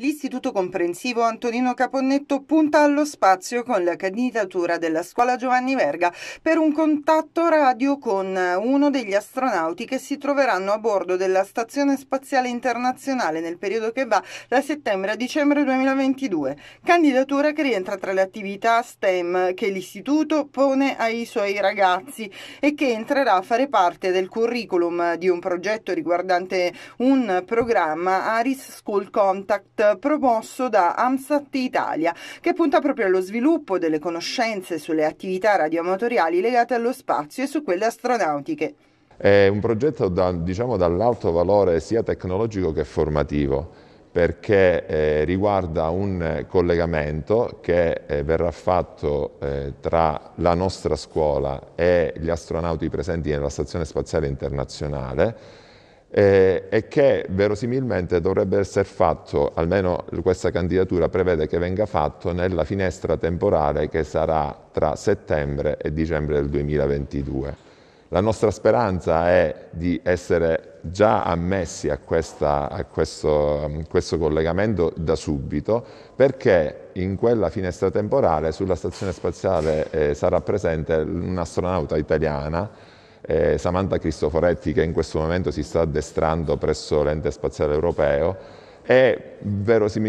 L'Istituto Comprensivo Antonino Caponnetto punta allo spazio con la candidatura della scuola Giovanni Verga per un contatto radio con uno degli astronauti che si troveranno a bordo della Stazione Spaziale Internazionale nel periodo che va da settembre a dicembre 2022. Candidatura che rientra tra le attività STEM che l'Istituto pone ai suoi ragazzi e che entrerà a fare parte del curriculum di un progetto riguardante un programma Aris School Contact promosso da AMSAT Italia, che punta proprio allo sviluppo delle conoscenze sulle attività radioamatoriali legate allo spazio e su quelle astronautiche. È un progetto da, diciamo, dall'alto valore sia tecnologico che formativo perché eh, riguarda un collegamento che eh, verrà fatto eh, tra la nostra scuola e gli astronauti presenti nella Stazione Spaziale Internazionale eh, e che verosimilmente dovrebbe essere fatto, almeno questa candidatura prevede che venga fatto nella finestra temporale che sarà tra settembre e dicembre del 2022. La nostra speranza è di essere già ammessi a, questa, a, questo, a, questo, collegamento da subito perché in quella finestra temporale sulla stazione spaziale eh, sarà presente un'astronauta italiana eh, Samantha Cristoforetti che in questo momento si sta addestrando presso l'ente spaziale europeo e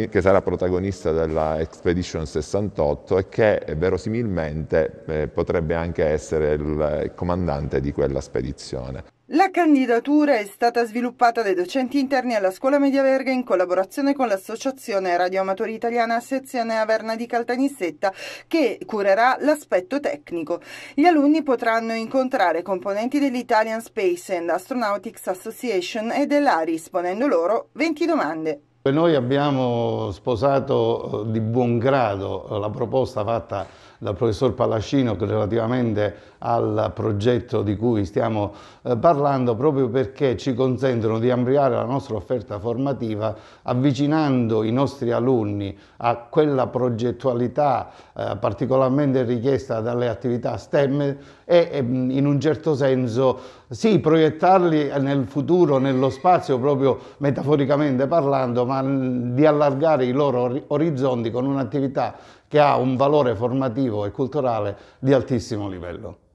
che sarà protagonista della Expedition 68 e che eh, verosimilmente eh, potrebbe anche essere il eh, comandante di quella spedizione. La candidatura è stata sviluppata dai docenti interni alla Scuola Media Verga in collaborazione con l'Associazione Radio Amatori Italiana Sezione Averna di Caltanissetta che curerà l'aspetto tecnico. Gli alunni potranno incontrare componenti dell'Italian Space and Astronautics Association e dell'ARI, ponendo loro 20 domande. Noi abbiamo sposato eh, di buon grado eh, la proposta fatta dal professor Pallascino relativamente al progetto di cui stiamo eh, parlando proprio perché ci consentono di ampliare la nostra offerta formativa avvicinando i nostri alunni a quella progettualità particolarmente richiesta dalle attività STEM e mm, in un certo senso sì proiettarli nel futuro, nello spazio proprio metaforicamente parlando ma di allargare i loro orizzonti con un'attività che ha un valore formativo e culturale di altissimo livello.